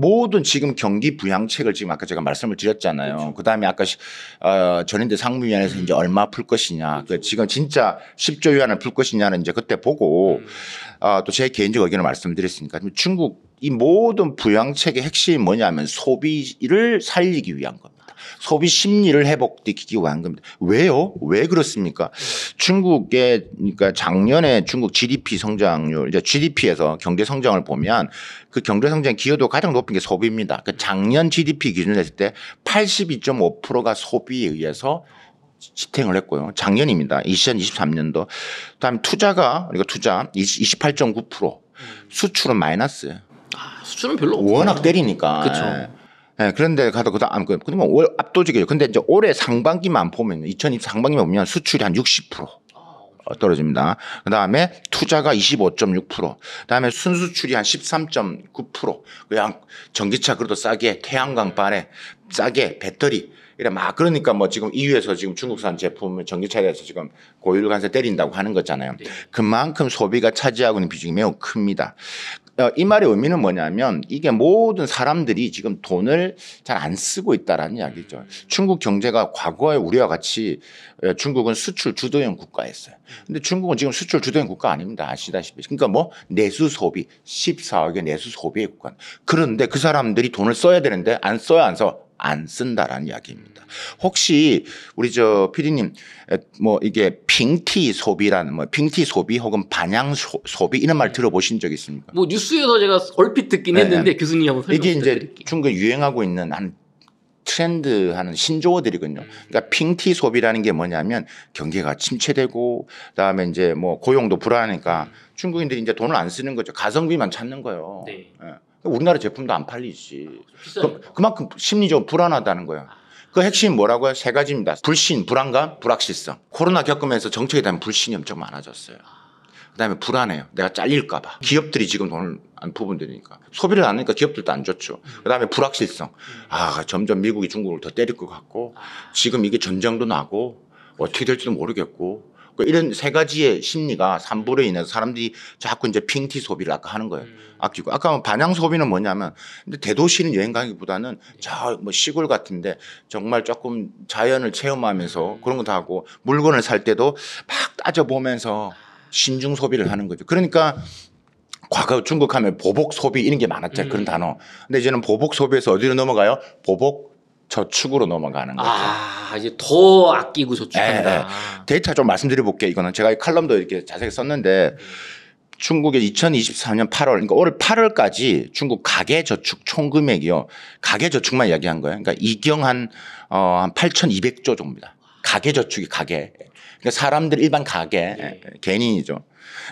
모든 지금 경기 부양책을 지금 아까 제가 말씀을 드렸잖아요. 그렇죠. 다음에 아까 어, 전인대 상무위원회에서 음. 이제 얼마 풀 것이냐. 그 그렇죠. 지금 진짜 10조 위안을 풀 것이냐는 이제 그때 보고 음. 어, 또제 개인적 의견을 말씀드렸으니까 중국 이 모든 부양책의 핵심이 뭐냐면 소비를 살리기 위한 겁니다. 소비 심리를 회복시키기 위한 겁니다. 왜요? 왜 그렇습니까? 중국의 그러니까 작년에 중국 GDP 성장률 이제 GDP에서 경제 성장을 보면 그 경제 성장 기여도 가장 높은 게 소비입니다. 그 작년 GDP 기준으로 했을 때 82.5%가 소비에 의해서 지탱을 했고요. 작년입니다. 2023년도. 다음 투자가 그리니 그러니까 투자 28.9% 수출은 마이너스. 아, 수출은 별로 워낙 없구나. 때리니까. 그렇죠. 예, 그런데 가도 그다안 그러면 뭐 월 압도적이에요. 근데 이제 올해 상반기만 보면 2020 상반기만 보면 수출이 한 60% 떨어집니다. 그 다음에 투자가 25.6%, 그 다음에 순수출이 한 13.9%, 그냥 전기차 그래도 싸게 태양광판에 싸게 배터리 이래 막 그러니까 뭐 지금 EU에서 지금 중국산 제품 전기차에 대해서 지금 고율 관세 때린다고 하는 거잖아요. 네. 그만큼 소비가 차지하고 있는 비중이 매우 큽니다. 어, 이 말의 의미는 뭐냐면 이게 모든 사람들이 지금 돈을 잘 안 쓰고 있다라는 이야기죠. 음. 중국 경제가 과거에 우리와 같이 예, 중국은 수출 주도형 국가였어요. 음. 근데 중국은 지금 수출 주도형 국가 아닙니다. 아시다시피. 그러니까 뭐 내수 소비 14억의 내수 소비의 국가. 그런데 그 사람들이 돈을 써야 되는데 안 써야 안 써. 안 쓴다라는 이야기입니다. 혹시 우리 저 피디님 뭐 이게 핑티 소비라는 뭐 핑티 소비 혹은 반향 소, 비 이런 말 네. 들어보신 적 있습니까? 뭐 뉴스에서 제가 얼핏 듣긴 네, 네. 했는데 교수님 한번 설명 이게 부탁드릴게요. 제 중국 유행하고 있는 한 트렌드 하는 신조어들이군요 음. 그러니까 핑티 소비라는 게 뭐냐면 경계가 침체되고 그다음에 이제 뭐 고용도 불안하니까 음. 중국인들이 이제 돈을 안 쓰는 거죠. 가성비만 찾는 거예요. 네. 예. 우리나라 제품도 안 팔리지. 아, 그, 만큼 심리적으로 불안하다는 거예요. 그 핵심 이 뭐라고요? 세 가지입니다. 불신, 불안감, 불확실성. 코로나 겪으면서 정책에 대한 불신이 엄청 많아졌어요. 그다음에 불안해요. 내가 잘릴까봐. 기업들이 지금 돈을 안 부분들이니까 소비를 안 하니까 기업들도 안 좋죠. 그다음에 불확실성. 아 점점 미국이 중국을 더 때릴 것 같고 지금 이게 전쟁도 나고 어떻게 될지도 모르겠고 그 이런 세 가지의 심리가 산불에 인해서 사람들이 자꾸 이제 핑티 소비를 아까 하는 거예요. 음. 아끼고 아까 뭐 반향 소비는 뭐냐면 근데 대도시는 여행 가기보다는 네. 저뭐 시골 같은데 정말 조금 자연을 체험하면서 음. 그런 것도 하고 물건을 살 때도 막 따져 보면서 아. 신중 소비를 하는 거죠. 그러니까 과거 중국하면 보복 소비 이런 게 많았죠. 음. 그런 단어. 근데 이제는 보복 소비에서 어디로 넘어가요? 보복 저축으로 넘어가는 거죠. 아, 이제 더 아끼고 저축한다. 네, 네. 데이터 좀 말씀드려 볼게요. 이거는 제가 이 칼럼도 이렇게 자세히 썼는데 중국의 2024년 8월 그러니까 올 8월까지 중국 가계 저축 총 금액이요. 가계 저축만 이야기한 거예요. 그러니까 이경한 어한 8,200조 정도입니다. 가계 저축이 가계. 그러니까 사람들 일반 가계 네. 개인이죠.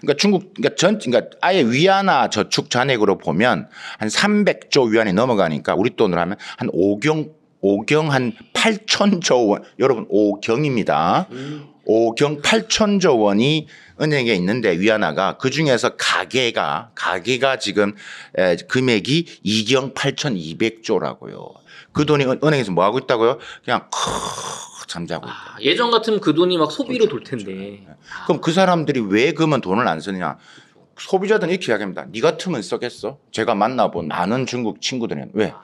그러니까 중국 그러니까 전 그러니까 아예 위안화 저축 잔액으로 보면 한 300조 위안이 넘어가니까 우리 돈으로 하면 한 5경 오경 한 8천조 원 여러분 오경입니다. 음. 오경 8천조 원이 은행에 있는데 위안화가 그 중에서 가계가 가계가 지금 에, 금액이 2경 8,200조라고요. 그 돈이 은행에서 뭐 하고 있다고요? 그냥 크 잠자고 아, 예전 같으면 그 돈이 막 소비로 그렇죠, 돌 그렇죠. 텐데. 네. 그럼그 사람들이 왜 그러면 돈을 안 쓰느냐? 소비자들은 이렇게 이야기합니다. 네 같으면 썼겠어 제가 만나본 많은 중국 친구들은 왜? 아.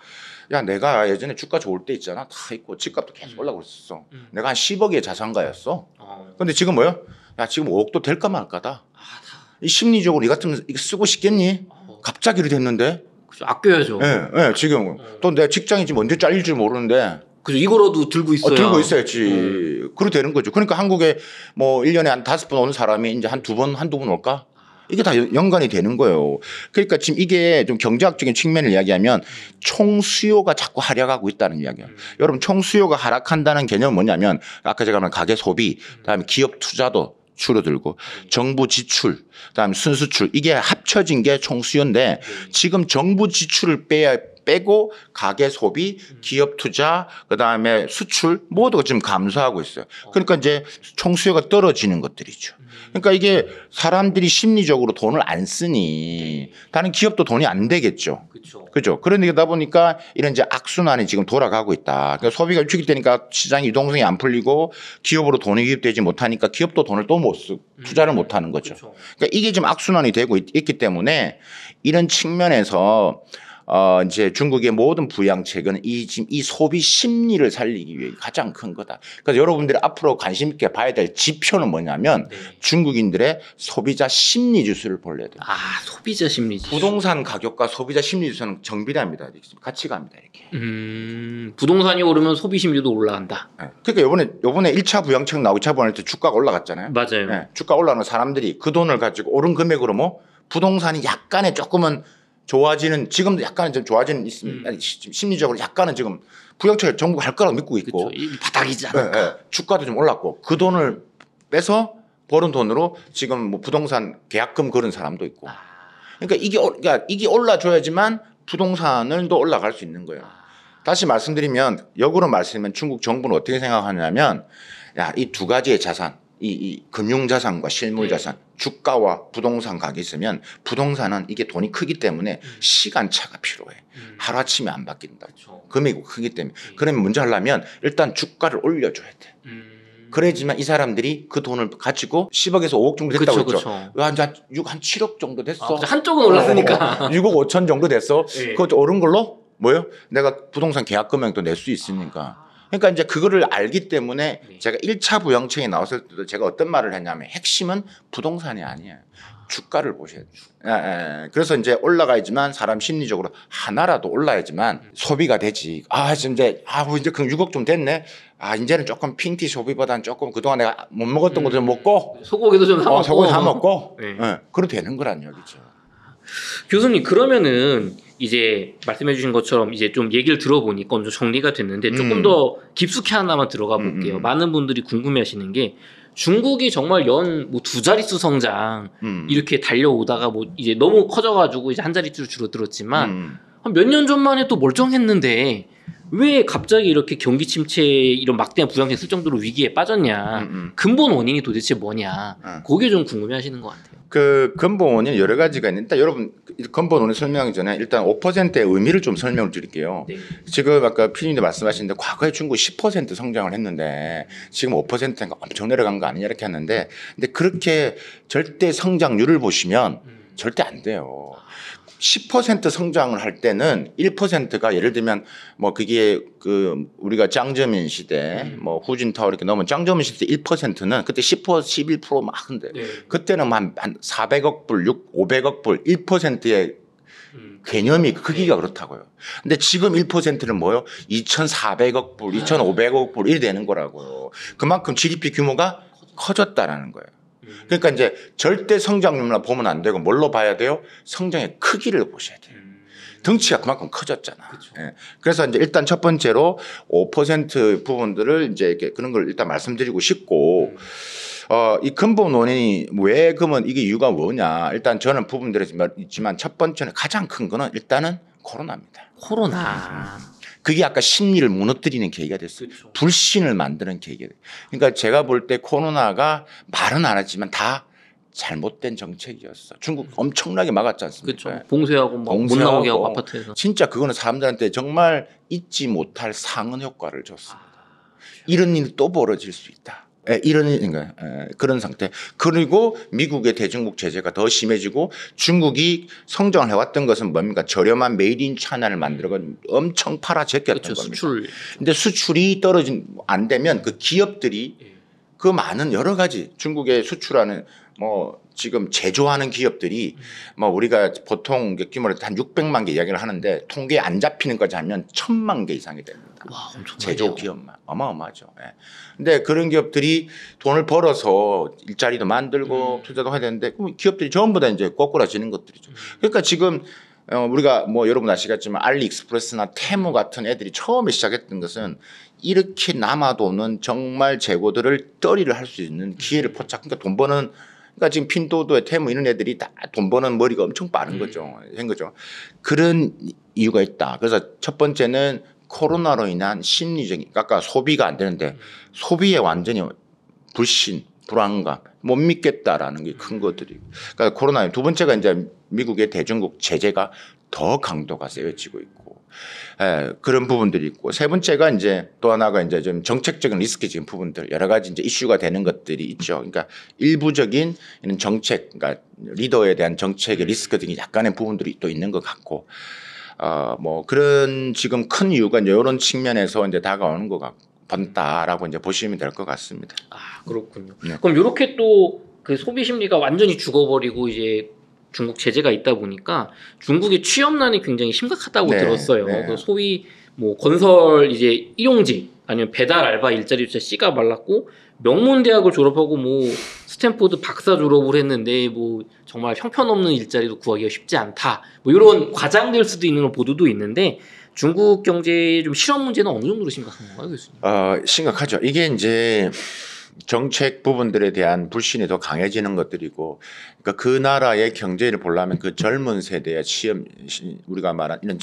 야 내가 예전에 주가 좋을 때 있잖아 다 있고 집값도 계속 음. 올라가고 있었어 음. 내가 한 10억의 자산가였어 어. 근데 지금 뭐야 야 지금 5억도 될까 말까다 아, 이 심리적으로 이같은 이거 쓰고 싶겠니 어. 갑자기 됐는데 그죠 아껴야죠 예, 예 지금 어. 또내 직장이 지금 언제 잘릴지 모르는데 그죠 이거라도 들고 있어야 어, 들고 있어야지 음. 어. 그러 되는 거죠 그러니까 한국에 뭐 1년에 한 다섯 번 오는 사람이 이제 한 두 번 한 두 번 올까 이게 다 연관이 되는 거예요. 그러니까 지금 이게 좀 경제학적인 측면을 이야기하면 총 수요가 자꾸 하락하고 있다는 이야기예요. 음. 여러분 총 수요가 하락한다는 개념은 뭐냐면 아까 제가 말한 가계 소비, 그다음에 기업 투자도 줄어들고 정부 지출, 그다음 에 순수출 이게 합쳐진 게 총수요인데 지금 정부 지출을 빼야 빼고 가계 소비, 음. 기업 투자, 그다음에 수출 모두 지금 감소하고 있어요. 어. 그러니까 이제 총수요가 떨어지는 것들이죠. 음. 그러니까 이게 사람들이 심리적으로 돈을 안 쓰니 네. 다른 기업도 돈이 안 되겠죠. 그렇죠. 그죠. 그러다 보니까 이런 이제 악순환이 지금 돌아가고 있다. 그러니까 소비가 위축이 되니까 시장 유동성이 안 풀리고 기업으로 돈이 기입되지 못하니까 기업도 돈을 또 못 쓰, 고 음. 투자를 못 하는 거죠. 그러니까 이게 지금 악순환이 되고 있, 있기 때문에 이런 측면에서 어, 이제 중국의 모든 부양책은 이, 지금 이 소비 심리를 살리기 위해 가장 큰 거다. 그래서 여러분들이 앞으로 관심 있게 봐야 될 지표는 뭐냐면 네. 중국인들의 소비자 심리 지수를 볼래야 돼요. 아, 소비자 심리 지수. 부동산 가격과 소비자 심리 지수는 정비례합니다. 같이 갑니다. 이렇게. 음, 부동산이 오르면 소비 심리도 올라간다. 네. 그러니까 요번에 요번에 1차 부양책 나오고 2차 부양할 때 주가가 올라갔잖아요. 맞아요. 네. 주가 올라가는 사람들이 그 돈을 가지고 오른 금액으로 뭐 부동산이 약간의 조금은 좋아지는 지금 도 약간은 좀 좋아지는 있습니다. 음. 심리적으로 약간은 지금 부양책 정부가 할 거라고 믿고 있고 그렇죠. 바닥이지 예, 않을까. 네, 네. 주가도 좀 올랐고 그 돈을 빼서 버는 돈으로 지금 뭐 부동산 계약금 걸은 사람도 있고. 아. 그러니까 이게 그러니까 이게 올라줘야지만 부동산을 또 올라갈 수 있는 거예요. 아. 다시 말씀드리면 역으로 말씀드리면 중국 정부는 어떻게 생각하냐면 야이 두 가지의 자산 이, 이 금융자산과 실물자산, 네. 주가와 부동산 가격이 있으면 부동산은 이게 돈이 크기 때문에 음. 시간차가 필요해. 음. 하루아침에 안 바뀐다. 그쵸. 금액이 크기 때문에. 네. 그러면 문제 하려면 일단 주가를 올려줘야 돼. 음. 그래지만이 사람들이 그 돈을 가지고 10억에서 5억 정도 됐다고 그쵸, 했죠. 그쵸. 한, 한, 6, 한 7억 정도 됐어. 아, 한쪽은 올랐으니까. 어, 6억 어. 5천 정도 됐어. 네. 그것도 오른 걸로 뭐요? 내가 부동산 계약 금액도 낼 수 있으니까. 그러니까 이제 그거를 알기 때문에 네. 제가 1차 부영책이 나왔을 때도 제가 어떤 말을 했냐면 핵심은 부동산이 아니에요. 아. 주가를 보셔야 돼요. 예, 예, 예. 그래서 이제 올라가야지만 사람 심리적으로 하나라도 올라야지만 음. 소비가 되지. 아, 지금 이제, 아, 뭐 이제 그럼 6억 좀 됐네. 아, 이제는 조금 핑티 소비보다는 조금 그동안 내가 못 먹었던 음. 거좀 먹고. 소고기도 좀 사먹고. 어, 소고기 사먹고. 네. 예. 그럼 되는 거란 얘기죠. 교수님 그러면은 이제 말씀해 주신 것처럼 이제 좀 얘기를 들어보니까 엄청 정리가 됐는데 음. 조금 음. 더 깊숙이 하나만 들어가 음, 음. 볼게요. 음. 많은 분들이 궁금해 하시는 게 중국이 정말 연 뭐 두 자릿수 성장 음. 이렇게 달려오다가 뭐 이제 너무 커져 가지고 이제 한 자릿수로 줄어들었지만 한 몇 년 전만 해도 멀쩡했는데 왜 갑자기 이렇게 경기 침체 이런 막대한 부양책 쓸 정도로 위기에 빠졌냐 근본 원인이 도대체 뭐냐 아. 그게 좀 궁금해 하시는 것 같아요. 그 근본 원인 여러 가지가 있는데 일단 여러분 근본 원인 설명하기 전에 일단 5%의 의미를 좀 설명을 드릴게요. 네. 지금 아까 피디님도 말씀하셨는데 과거에 중국 10% 성장을 했는데 지금 5%인가 엄청 내려간 거 아니냐 이렇게 하는데 근데 그렇게 절대 성장률을 보시면 음. 절대 안 돼요. 10% 성장을 할 때는 1%가 예를 들면 뭐 그게 그 우리가 짱점인 시대 음. 뭐 후진타오 이렇게 넘으면짱점인 시대 1%는 그때 10% 11%막 한데 네. 그때는 뭐 한 400억 불, 6 500억 불 1%의 음. 개념이 그 크기가 네. 그렇다고요. 근데 지금 1%는 뭐요? 2,400억 불, 2,500억 아. 불이 되는 거라고요. 그만큼 GDP 규모가 커졌다라는 거예요. 음. 그러니까 이제 절대 성장률만 보면 안 되고 뭘로 봐야 돼요? 성장의 크기를 보셔야 돼요. 덩치가 음. 그만큼 커졌잖아. 그렇죠. 예. 그래서 이제 일단 첫 번째로 5% 부분들을 이제 이렇게 그런 걸 일단 말씀드리고 싶고, 음. 어, 이 근본 원인이 왜 그러면 이게 이유가 뭐냐. 일단 저는 부분들이지만 첫 번째는 가장 큰 거는 일단은 코로나입니다. 코로나. 아. 그게 아까 심리를 무너뜨리는 계기가 됐어요. 그렇죠. 불신을 만드는 계기가 됐어요 그러니까 제가 볼 때 코로나가 말은 안 하지만 다 잘못된 정책이었어. 중국 음. 엄청나게 막았지 않습니까? 그렇죠. 봉쇄하고 막못 나오게 하고 아파트에서. 진짜 그거는 사람들한테 정말 잊지 못할 상은 효과를 줬습니다. 아, 그렇죠. 이런 일또 벌어질 수 있다. 에, 예, 이런 그니까 예, 그런 상태. 그리고 미국의 대중국 제재가 더 심해지고 중국이 성장을 해왔던 것은 뭡니까 저렴한 메이드인 차나를 만들어가 엄청 팔아 제꼈던 그렇죠, 겁니다. 수출. 근데 수출이 떨어진 안 되면 그 기업들이 예. 그 많은 여러 가지 중국에 수출하는 뭐 지금 제조하는 기업들이 뭐 우리가 보통 규모로 한 600만 개 이야기를 하는데 통계 안 잡히는 거지 하면 천만개 이상이 됩니다. 와, 제조 기업만 어마어마하죠. 예. 근데 그런 기업들이 돈을 벌어서 일자리도 만들고 음. 투자도 해야 되는데 기업들이 전부 다 이제 꼬꾸라지는 것들이죠. 음. 그러니까 지금 어, 우리가 뭐 여러분 아시겠지만 알리익스프레스나 테무 같은 애들이 처음에 시작했던 것은 이렇게 남아도는 정말 재고들을 떨이를 할 수 있는 기회를 음. 포착. 그러니까 돈 버는 그러니까 지금 핀도도의 테무 이런 애들이 다 돈 버는 머리가 엄청 빠른 음. 거죠. 된 거죠. 그런 이유가 있다. 그래서 첫 번째는 코로나로 인한 심리적인 그러니까 아까 소비가 안 되는데 음. 소비에 완전히 불신, 불안감, 못 믿겠다라는 게큰 음. 것들이. 그러니까 코로나 두 번째가 이제 미국의 대중국 제재가 더 강도가 세워지고 있고 예, 그런 부분들이 있고 세 번째가 이제 또 하나가 이제 좀 정책적인 리스크적인 부분들 여러 가지 이제 이슈가 되는 것들이 있죠. 그러니까 일부적인 이런 정책, 그러니까 리더에 대한 정책의 리스크 등이 약간의 부분들이 또 있는 것 같고 어뭐 그런 지금 큰 이유가 이제 이런 측면에서 이제 다가오는 것 같고. 번다라고 이제 보시면 될 것 같습니다. 아 그렇군요. 네. 그럼 이렇게 또 그 소비 심리가 완전히 죽어버리고 이제 중국 제재가 있다 보니까 중국의 취업난이 굉장히 심각하다고 네, 들었어요. 네. 그 소위 뭐 건설 이제 일용직 아니면 배달 알바 일자리 조차 씨가 말랐고 명문 대학을 졸업하고 뭐 스탠포드 박사 졸업을 했는데 뭐 정말 형편없는 일자리도 구하기가 쉽지 않다. 뭐 이런 과장될 수도 있는 보도도 있는데 중국 경제좀 실업 문제는 어느 정도로 심각한 건가요, 교수님? 아 어, 심각하죠. 이게 이제 정책 부분들에 대한 불신이 더 강해지는 것들이고 그러니까 그 나라의 경제를 보려면 그 젊은 세대의 취업 우리가 말한 이런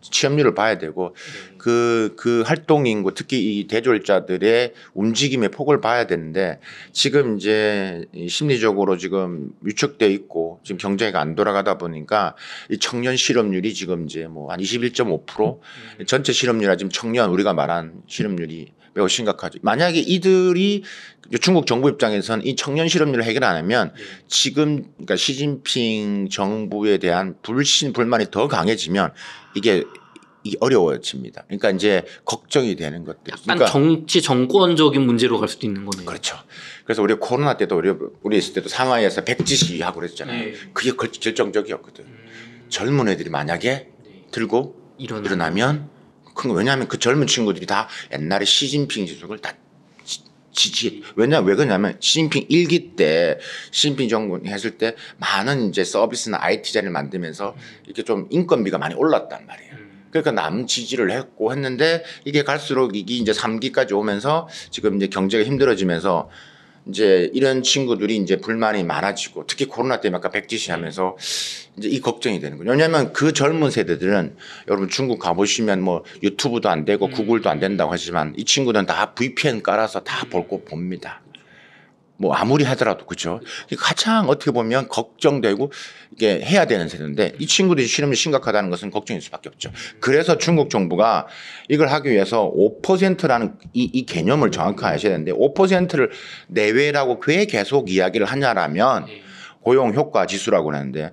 취업률을 봐야 되고 그그 네. 그 활동 인구 특히 이 대졸자들의 움직임의 폭을 봐야 되는데 지금 이제 심리적으로 지금 위축돼 있고 지금 경제가 안 돌아가다 보니까 이 청년 실업률이 지금 이제 뭐 한 21.5% 음. 전체 실업률이 지금 청년 우리가 말한 실업률이 매우 심각하죠. 만약에 이들이 중국 정부 입장에선 이 청년 실업률을 해결 안 하면 예. 지금 그러니까 시진핑 정부에 대한 불신 불만이 더 강해지면 이게 어려워집니다. 그러니까 이제 걱정이 되는 것들. 약간 그러니까 정치 정권적인 문제로 갈 수도 있는 거네요. 그렇죠. 그래서 우리 코로나 때도 우리 우리 있을 때도 상하이에서 백지 시위하고 그랬잖아요. 네. 그게 결정적이었거든. 음. 젊은 애들이 만약에 네. 들고 일어나면, 일어나면 큰 거. 왜냐하면 그 젊은 친구들이 다 옛날에 시진핑 지석을다 지지 왜냐 왜 그러냐면 시진핑 1기때 시진핑 정권 했을 때 많은 이제 서비스나 IT 자리를 만들면서 이렇게 좀 인건비가 많이 올랐단 말이에요. 음. 그러니까 남 지지를 했고 했는데 이게 갈수록 이게 이제 3기까지 오면서 지금 이제 경제가 힘들어지면서 이제 이런 친구들이 이제 불만이 많아지고 특히 코로나 때문에 아까 백지시 네. 하면서 이제 이 걱정이 되는 거예요. 왜냐하면 그 젊은 세대들은 여러분 중국 가보시면 뭐 유튜브도 안 되고 음. 구글도 안 된다고 하지만 이 친구들은 다 VPN 깔아서 다볼거 음. 봅니다. 뭐 아무리 하더라도 그렇죠. 가장 어떻게 보면 걱정되고 이게 해야 되는 세대인데 이 친구들이 실험이 심각하다는 것은 걱정일 수밖에 없죠. 그래서 중국 정부가 이걸 하기 위해서 5%라는 이, 이 개념을 정확하게 아셔야 되는데 5%를 내외라고 왜 계속 이야기를 하냐라면 네. 고용 효과 지수라고 하는데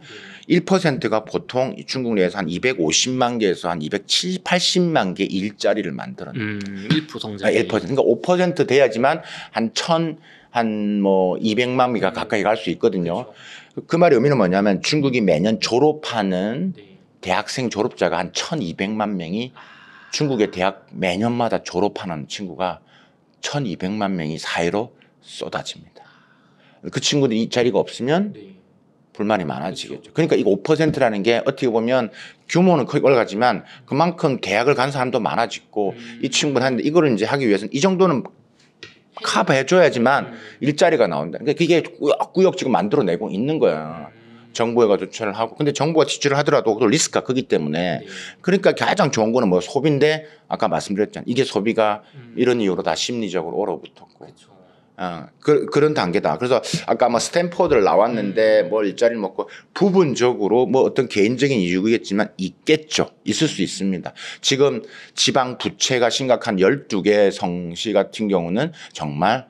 1%가 보통 중국 내에서 한 250만 개에서 한 270, 80만 개 일자리를 만들어냅니다. 음, 1% 성장. 1%. 그러니까 5% 그러니까 돼야지만 한1,000 한뭐 200만 미가 음. 가까이 갈 수 있거든요. 그렇죠. 그 말의 의미는 뭐냐면 중국이 매년 졸업하는 네. 대학생 졸업자가 한 1200만 명이 아. 중국의 대학 매년마다 졸업하는 친구가 1200만 명이 사회로 쏟아집니다. 그 친구들이 이 자리가 없으면 네. 불만이 많아지겠죠. 그렇죠. 그러니까 이거 5%라는 게 어떻게 보면 규모는 거의 올라가지만 그만큼 대학을 간 사람도 많아지고 음. 이 친구는 한는데 이거를 이제 하기 위해서는 이 정도는 커버해줘야지만 일자리가 나온다. 그러니까 그게 꾸역꾸역 지금 만들어내고 있는 거야. 정부가 조치를 하고 근데 정부가 지출을 하더라도 또 리스크가 크기 때문에 네. 그러니까 가장 좋은 거는 뭐 소비인데 아까 말씀드렸잖아요 이게 소비가 음. 이런 이유로 다 심리적으로 얼어붙었고 그쵸. 어, 그, 그런 단계다. 그래서 아까 뭐 스탠포드를 나왔는데 음. 뭘 일자리를 먹고 부분적으로 뭐 어떤 개인적인 이유겠지만 있겠죠. 있을 수 있습니다. 지금 지방 부채가 심각한 12개 성시 같은 경우는 정말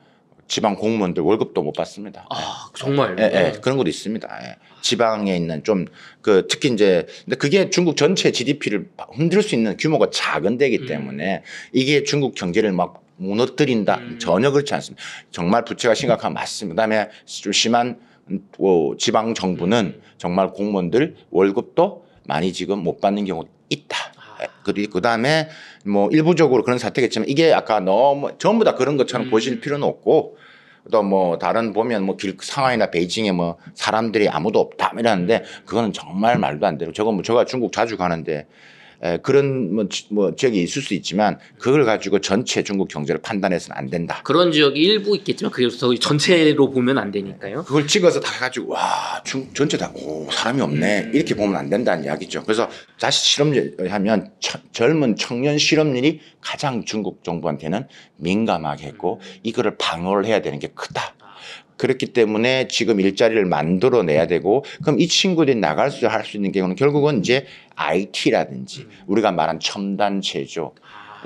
지방 공무원들 월급도 못 받습니다. 아, 정말? 예, 예, 네. 그런 것도 있습니다. 예. 지방에 있는 좀 그 특히 이제 근데 그게 중국 전체 GDP를 흔들 수 있는 규모가 작은 데기 음. 때문에 음. 이게 중국 경제를 막 무너뜨린다. 음. 전혀 그렇지 않습니다. 정말 부채가 심각한 맞습니다. 그다음에 좀 심한 뭐 지방 정부는 음. 정말 공무원들 월급도 많이 지금 못 받는 경우 있다. 아. 그리고 그다음에 뭐 일부적으로 그런 사태겠지만 이게 아까 너무 전부 다 그런 것처럼 음. 보실 필요는 없고 또 뭐 다른 보면 뭐 길 상하이나 베이징에 뭐 사람들이 아무도 없다 이러는데 그거는 정말 말도 안 되고 저건 뭐 제가 중국 자주 가는데 그런 뭐, 뭐 지역이 있을 수 있지만 그걸 가지고 전체 중국 경제를 판단해서는 안 된다. 그런 지역이 일부 있겠지만 그게 전체로 보면 안 되니까요. 그걸 찍어서 다 가지고 와 중, 전체 다 오 사람이 없네 음. 이렇게 보면 안 된다는 이야기죠. 그래서 다시 실험하면 젊은 청년 실업률이 가장 중국 정부한테는 민감하게 했고 이거를 방어를 해야 되는 게 크다. 그렇기 때문에 지금 일자리를 만들어내야 되고 그럼 이 친구들이 나갈 수 할 수 있는 경우는 결국은 이제 IT라든지 음. 우리가 말한 첨단 제조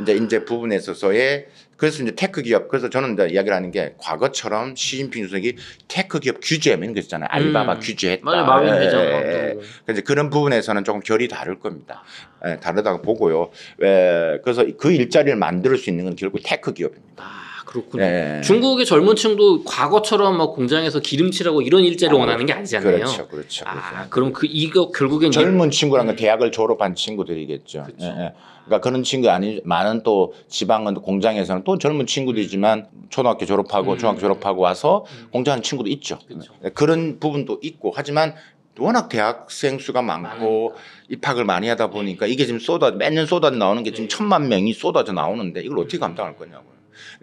이제 인제 부분에 있어서의 그래서 이제 테크 기업 그래서 저는 이제 이야기를 하는 게 과거처럼 시진핑 주석이 테크 기업 규제하면 그랬잖아요 알리바바 음. 규제했다. 맞아 마윈 회장. 예, 예. 예. 그런 부분에서는 조금 결이 다를 겁니다. 예, 다르다고 보고요. 예, 그래서 그 일자리를 만들 수 있는 건 결국 테크 기업입니다. 아. 그렇군요. 예. 중국의 젊은 층도 과거처럼 막 공장에서 기름칠하고 이런 일자를 아, 원하는 게 아니잖아요. 그렇죠, 그렇죠. 그렇죠. 아, 그럼 그 이거 결국엔 젊은 친구라는 건 음. 대학을 졸업한 친구들이겠죠. 그렇죠. 예, 그러니까 그런 친구 아니 많은 또 지방은 공장에서는 또 젊은 친구들이지만 초등학교 졸업하고 음. 중학교 졸업하고 와서 음. 공장하는 친구도 있죠. 그렇죠. 그런 부분도 있고 하지만 워낙 대학생 수가 많고 많으니까. 입학을 많이 하다 보니까 이게 지금 쏟아 매년 쏟아 나오는 게 지금 네. 천만 명이 쏟아져 나오는데 이걸 어떻게 감당할 거냐고요.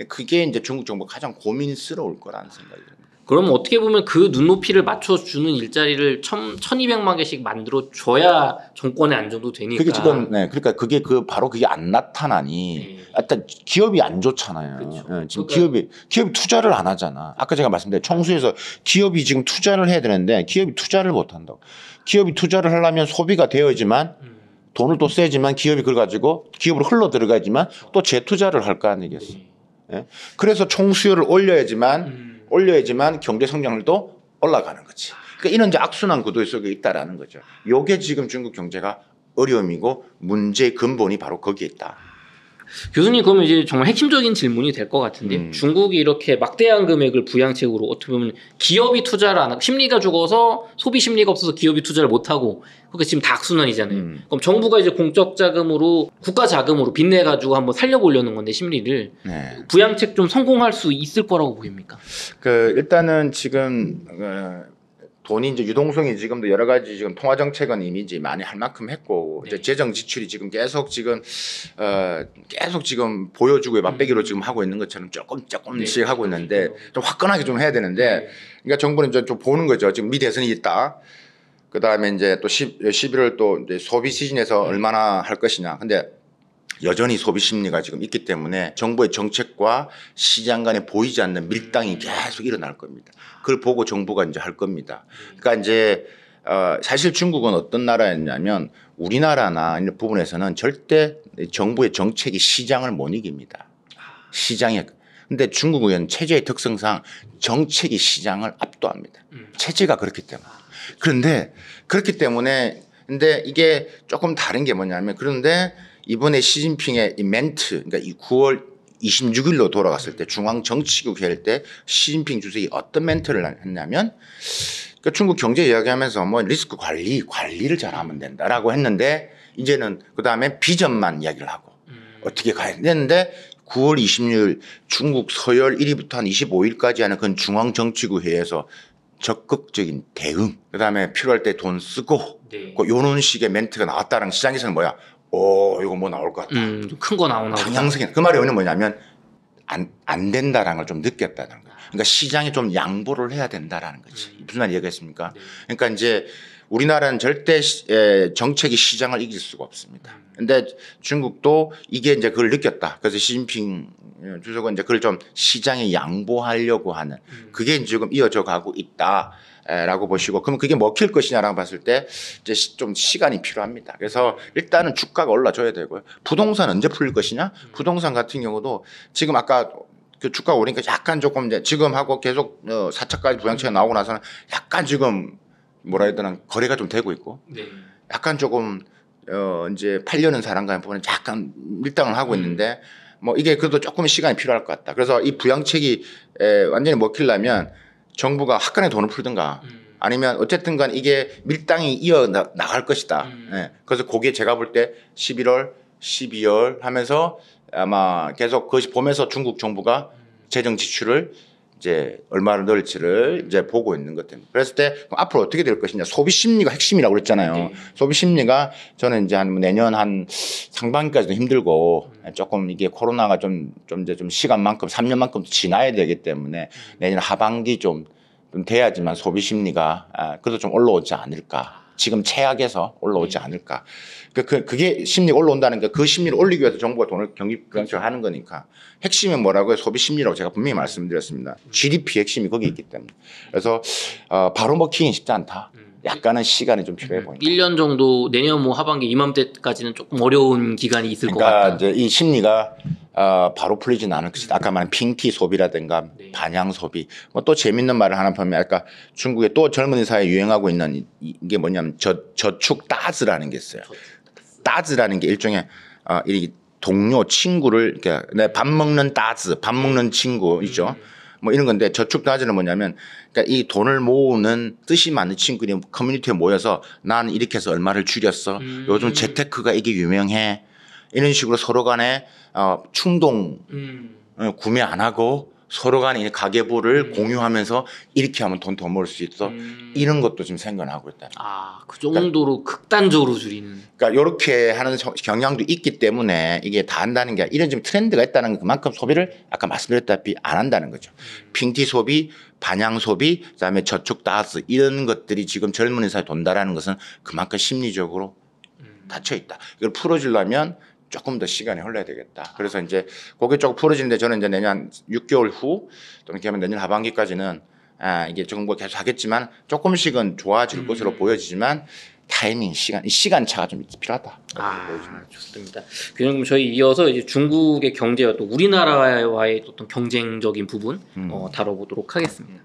그게 이제 중국 정부가 가장 고민스러울 거라는 생각이 듭니다. 그럼 어떻게 보면 그 눈높이를 맞춰주는 일자리를 천, 1200만 개씩 만들어줘야 정권의 안정도 되니까. 그게 지금, 네. 그러니까 그게 그, 바로 그게 안 나타나니. 네. 일단 기업이 안 좋잖아요. 그렇죠. 네, 지금 그러니까. 기업이, 기업이 투자를 안 하잖아. 아까 제가 말씀드린 청수에서 기업이 지금 투자를 해야 되는데 기업이 투자를 못 한다고. 기업이 투자를 하려면 소비가 되어야지만 음. 돈을 또 써야지만 기업이 그걸 가지고 기업으로 흘러 들어가지만 또 재투자를 할 거 아니겠어. 네. 예? 그래서 총수요를 올려야지만 음. 올려야지만 경제 성장률도 올라가는 거지. 그러니까 이런 이제 악순환 구도 속에 있다라는 거죠. 요게 지금 중국 경제가 어려움이고 문제의 근본이 바로 거기에 있다. 교수님 그러면 이제 정말 핵심적인 질문이 될 것 같은데 음. 중국이 이렇게 막대한 금액을 부양책으로 어떻게 보면 기업이 투자를 안 하고 심리가 죽어서 소비 심리가 없어서 기업이 투자를 못 하고 그게 지금 닭순환이잖아요. 음. 그럼 정부가 이제 공적 자금으로 국가 자금으로 빚내 가지고 한번 살려보려는 건데 심리를 네. 부양책 좀 성공할 수 있을 거라고 보입니까? 그 일단은 지금 어, 돈이 이제 유동성이 지금도 여러 가지 지금 통화 정책은 이미지 많이 할 만큼 했고 네. 이제 재정 지출이 지금 계속 지금 어 계속 지금 보여주고 맛배기로 음. 지금 하고 있는 것처럼 조금 조금씩 네. 하고 있는데 좀 화끈하게 좀 해야 되는데 네. 그러니까 정부는 이제 좀 보는 거죠 지금 미 대선이 있다 그다음에 이제 또 10, 11월 또 이제 소비 시즌에서 음. 얼마나 할 것이냐 근데 여전히 소비 심리가 지금 있기 때문에 정부의 정책과 시장 간에 보이지 않는 밀당이 계속 일어날 겁니다. 그걸 보고 정부가 이제 할 겁니다. 그러니까 이제 어 사실 중국은 어떤 나라였냐면 우리나라나 이런 부분에서는 절대 정부의 정책이 시장을 못 이깁니다. 시장에 근데 중국은 체제의 특성상 정책이 시장을 압도합니다. 음. 체제가 그렇기 때문에. 그런데 그렇기 때문에 근데 이게 조금 다른 게 뭐냐면 그런데 이번에 시진핑의 이 멘트, 그러니까 이 9월 26일로 돌아갔을 때 중앙정치국 회의 때 시진핑 주석이 어떤 멘트를 했냐면 그러니까 중국 경제 이야기하면서 뭐 리스크 관리, 관리를 잘하면 된다라고 했는데 이제는 그 다음에 비전만 이야기를 하고 음. 어떻게 가야 되는데 9월 26일 중국 서열 1위부터 한 25일까지 하는 그 중앙정치국 회의에서 적극적인 대응, 그 다음에 필요할 때 돈 쓰고, 네. 그 요런 식의 멘트가 나왔다는 시장에서는 뭐야? 오 어, 이거 뭐 나올 것 같다. 음, 큰거 나오나 방향성이 그 말이 오는 뭐냐면 안, 안 된다라는 걸 좀 느꼈다는 거 그러니까 시장이 좀 양보를 해야 된다라는 거지. 음. 무슨 말 이해가겠습니까? 네. 그러니까 이제 우리나라는 절대 시, 에, 정책이 시장을 이길 수가 없습니다. 음. 근데 중국도 이게 이제 그걸 느꼈다. 그래서 시진핑 주석은 이제 그걸 좀 시장에 양보하려고 하는 음. 그게 지금 이어져 가고 있다. 라고 보시고 그러면 그게 먹힐 것이냐라고 봤을 때 이제 좀 시간이 필요합니다. 그래서 일단은 주가가 올라줘야 되고요. 부동산 언제 풀릴 것이냐? 음. 부동산 같은 경우도 지금 아까 그 주가 오니까 약간 조금 이제 지금 하고 계속 어 4차까지 부양책이 나오고 나서는 약간 지금 뭐라 해야 되나 거래가 좀 되고 있고 네. 약간 조금 어 이제 팔려는 사람과 보면 약간 밀당을 하고 음. 있는데 뭐 이게 그래도 조금 시간이 필요할 것 같다. 그래서 이 부양책이 에 완전히 먹히려면 정부가 학간에 돈을 풀든가 음. 아니면 어쨌든 간 이게 밀당이 이어 나, 갈 것이다. 음. 예. 그래서 거기에 제가 볼 때 11월, 12월 하면서 아마 계속 그것이 봄에서 중국 정부가 재정 지출을 이제 얼마를 넣을지를 이제 보고 있는 것 때문에 그랬을 때 앞으로 어떻게 될 것이냐 소비 심리가 핵심이라고 그랬잖아요. 네. 소비 심리가 저는 이제 한 내년 한 상반기까지도 힘들고 음. 조금 이게 코로나가 좀 좀 이제 좀 시간만큼 3년만큼 지나야 되기 때문에 음. 내년 하반기 좀, 좀 돼야지만 소비 심리가 아, 그래도 좀 올라오지 않을까. 지금 최악에서 올라오지 네. 않을까. 그, 그, 그게 심리 올라온다는 게 그 심리를 올리기 위해서 정부가 돈을 경기 그렇죠. 경양을 하는 거니까 핵심은 뭐라고요? 소비 심리라고 제가 분명히 네. 말씀드렸습니다. 음. GDP 핵심이 거기 있기 때문에. 그래서 어, 바로 먹히긴 쉽지 않다. 음. 약간은 시간이 좀 필요해 음. 보인다. 1년 정도 내년 뭐 하반기 이맘때까지는 조금 어려운 기간이 있을 그러니까 것 같다. 그러니까 이 심리가 어, 바로 풀리진 않을 것이다. 아까 말한 핑티 소비라든가 네. 반향 소비. 뭐 또 재밌는 말을 하나 보면 아까 중국에 또 젊은이 사회에 유행하고 있는 이게 뭐냐면 저, 저축 따즈라는 게 있어요. 따즈라는 게 일종의 어, 이 동료 친구를 그러니까 내밥 네, 먹는 따즈, 밥 먹는 친구 있죠. 음. 뭐 이런 건데 저축 따즈는 뭐냐면 그러니까 이 돈을 모으는 뜻이 많은 친구들이 커뮤니티에 모여서 난 이렇게 해서 얼마를 줄였어. 음. 요즘 재테크가 이게 유명해. 이런 식으로 서로 간에 어, 충동 음. 어, 구매 안 하고 서로 간에 가계부를 음. 공유하면서 이렇게 하면 돈 더 모을 수 있어. 음. 이런 것도 지금 생각하고 있다. 아, 그 정도로 그러니까, 극단적으로 줄이는. 그러니까 이렇게 하는 경향도 있기 때문에 이게 다 한다는 게 이런 좀 트렌드가 있다는 그만큼 소비를 아까 말씀드렸다시피 안 한다는 거죠. 음. 핑티 소비, 반향 소비, 그다음에 저축 다스 이런 것들이 지금 젊은 인사에 돈다라는 것은 그만큼 심리적으로 음. 닫혀 있다. 이걸 풀어주려면 조금 더 시간이 흘러야 되겠다. 그래서 이제 고개 조금 풀어지는데 저는 이제 내년 6개월 후 또는 이렇 하면 내년 하반기까지는 아, 이게 정부가 뭐 계속 하겠지만 조금씩은 좋아질 음. 것으로 보여지지만 타이밍 시간 시간 차가 좀 필요하다. 아보여집니 좋습니다. 그럼 저희 이어서 이제 중국의 경제와 또 우리나라와의 어떤 경쟁적인 부분 음. 어, 다뤄보도록 하겠습니다.